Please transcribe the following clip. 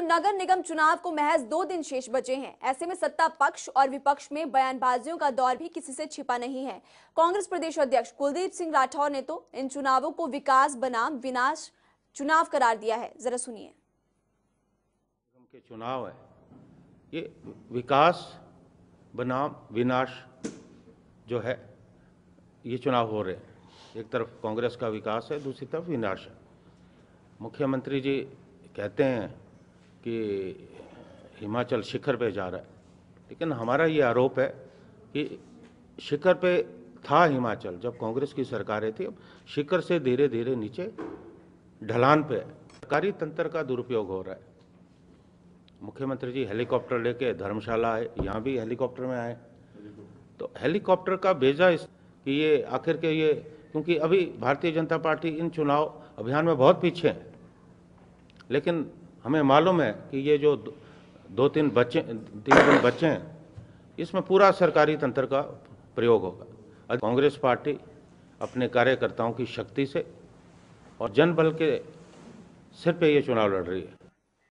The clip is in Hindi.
तो नगर निगम चुनाव को महज दो दिन शेष बचे हैं ऐसे में सत्ता पक्ष और विपक्ष में बयानबाजियों का दौर भी किसी से छिपा नहीं है कांग्रेस प्रदेश अध्यक्ष कुलदीप सिंह राठौर ने तो इन चुनावों को विकास बनाम विनाश चुनाव करार दिया है जरा सुनिए चुनाव है ये विकास बनाम विनाश जो है ये चुनाव हो रहे हैं एक तरफ कांग्रेस का विकास है दूसरी तरफ विनाश है मुख्यमंत्री जी कहते हैं कि हिमाचल शिखर पे जा रहा है लेकिन हमारा ये आरोप है कि शिखर पे था हिमाचल जब कांग्रेस की सरकारें थी शिखर से धीरे धीरे नीचे ढलान पे सरकारी तंत्र का दुरुपयोग हो रहा है मुख्यमंत्री जी हेलीकॉप्टर लेके धर्मशाला आए यहाँ भी हेलीकॉप्टर में आए तो हेलीकॉप्टर का भेजा इस कि ये आखिर के ये क्योंकि अभी भारतीय जनता पार्टी इन चुनाव अभियान में बहुत पीछे है लेकिन हमें मालूम है कि ये जो दो तीन बच्चे तीन तीन बच्चे हैं इसमें पूरा सरकारी तंत्र का प्रयोग होगा कांग्रेस पार्टी अपने कार्यकर्ताओं की शक्ति से और जनबल के सिर पे ये चुनाव लड़ रही है